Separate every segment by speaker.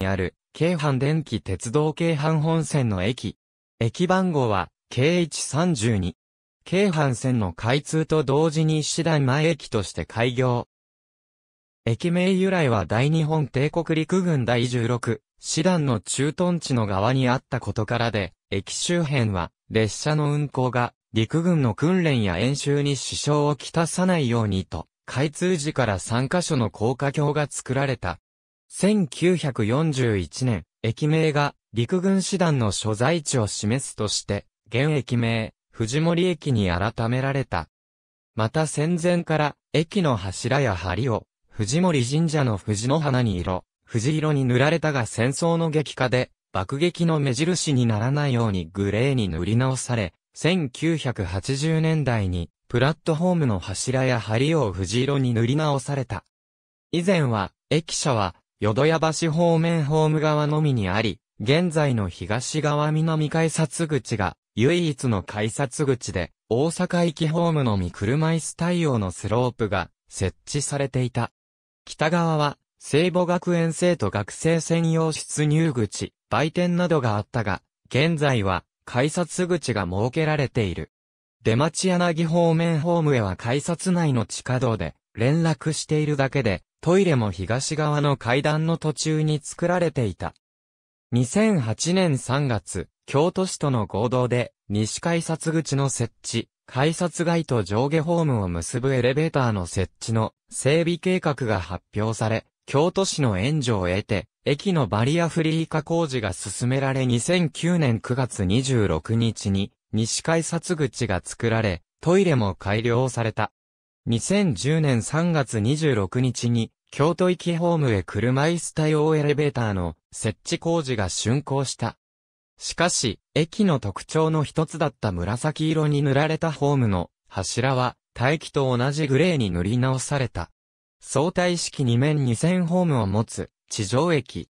Speaker 1: にある、京阪電気鉄道京阪本線の駅。駅番号は、KH32。京阪線の開通と同時に石段前駅として開業。駅名由来は大日本帝国陸軍第16、師団の駐屯地の側にあったことからで、駅周辺は列車の運行が陸軍の訓練や演習に支障をきたさないようにと、開通時から3カ所の高架橋が作られた。1941年、駅名が陸軍師団の所在地を示すとして、現駅名、藤森駅に改められた。また戦前から駅の柱や梁を藤森神社の藤の花に色、藤色に塗られたが戦争の激化で爆撃の目印にならないようにグレーに塗り直され、1980年代にプラットホームの柱や梁を藤色に塗り直された。以前は駅舎は淀屋橋方面ホーム側のみにあり、現在の東側南改札口が唯一の改札口で、大阪駅ホームのみ車椅子対応のスロープが設置されていた。北側は、聖母学園生徒学生専用出入口、売店などがあったが、現在は改札口が設けられている。出町柳方面ホームへは改札内の地下道で連絡しているだけで、トイレも東側の階段の途中に作られていた。2008年3月、京都市との合同で、西改札口の設置、改札外と上下ホームを結ぶエレベーターの設置の整備計画が発表され、京都市の援助を得て、駅のバリアフリー化工事が進められ2009年9月26日に、西改札口が作られ、トイレも改良された。2010年3月26日に、京都駅ホームへ車椅子対応エレベーターの設置工事が竣工した。しかし、駅の特徴の一つだった紫色に塗られたホームの柱は、大気と同じグレーに塗り直された。相対式2面2000ホームを持つ地上駅。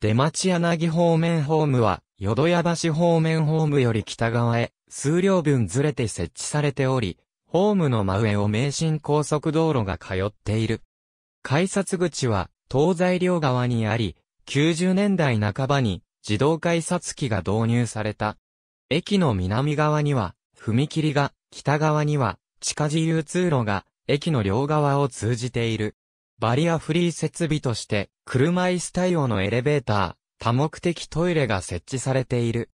Speaker 1: 出町柳方面ホームは、淀屋橋方面ホームより北側へ、数量分ずれて設置されており、ホームの真上を名神高速道路が通っている。改札口は東西両側にあり、90年代半ばに自動改札機が導入された。駅の南側には踏切が、北側には地下自由通路が駅の両側を通じている。バリアフリー設備として車椅子対応のエレベーター、多目的トイレが設置されている。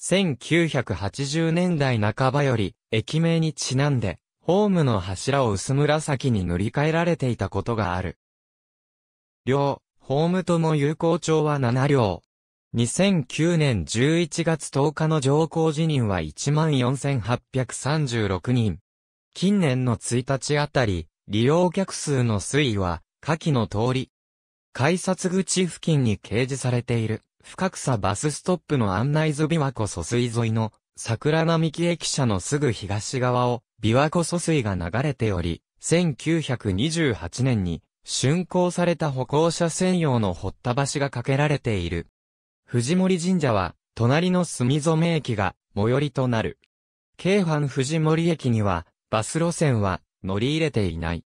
Speaker 1: 1980年代半ばより、駅名にちなんで、ホームの柱を薄紫に塗り替えられていたことがある。両、ホームとも有効調は7両。2009年11月10日の上降辞任は14,836人。近年の1日あたり、利用客数の推移は、下記の通り。改札口付近に掲示されている。深草バスストップの案内図琵琶湖疎水沿いの桜並木駅舎のすぐ東側を琵琶湖疎水が流れており、1928年に竣工された歩行者専用の堀田橋が架けられている。藤森神社は、隣の墨染駅が最寄りとなる。京阪藤森駅には、バス路線は乗り入れていない。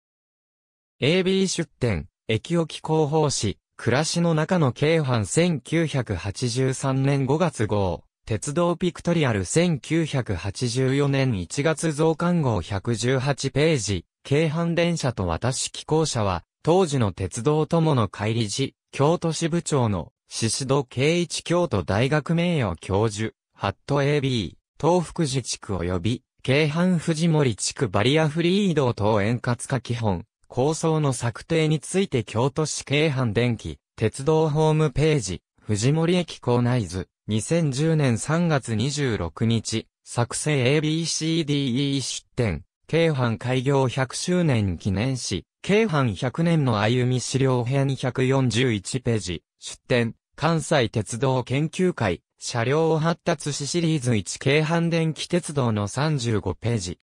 Speaker 1: AB 出店、駅置き広報誌、暮らしの中の京阪1983年5月号、鉄道ピクトリアル1984年1月増刊号118ページ、京阪電車と私寄稿者は、当時の鉄道友の帰り時、京都支部長の、宍戸圭一京都大学名誉教授、ハット AB、東福寺地区及び、京阪藤森地区バリアフリー移動等円滑化基本、構想の策定について京都市京阪電気、鉄道ホームページ、藤森駅構内図、2010年3月26日、作成 ABCDE 出展、京阪開業100周年記念誌、京阪100年の歩み資料編141ページ、出展、関西鉄道研究会、車両発達史シリーズ1京阪電気鉄道の35ページ。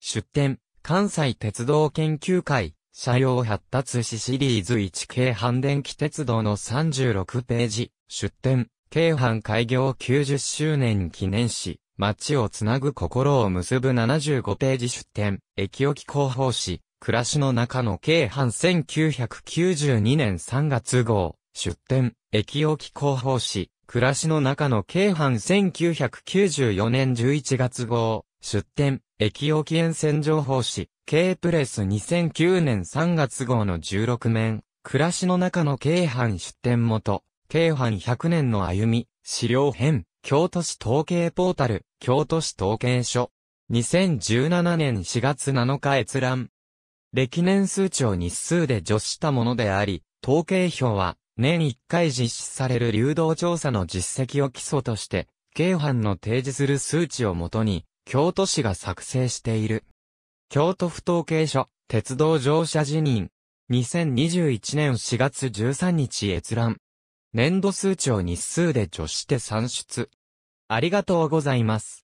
Speaker 1: 出展、関西鉄道研究会、車両発達史シリーズ1京阪電気鉄道の36ページ、出展、京阪開業90周年記念誌、街をつなぐ心を結ぶ75ページ出展、駅置広報誌、暮らしの中の京阪1992年3月号、出展、駅置広報誌、暮らしの中の京阪1994年11月号、出展、駅沖沿線情報誌、K プレス2009年3月号の16面、暮らしの中の京阪出展元、京阪100年の歩み、資料編、京都市統計ポータル、京都市統計所。2017年4月7日閲覧。歴年数値を日数で除したものであり、統計表は、年1回実施される流動調査の実績を基礎として、京阪の提示する数値をもとに、京都市が作成している。京都府統計所、鉄道乗車辞任。2021年4月13日閲覧。年度数値を日数で除して算出。ありがとうございます。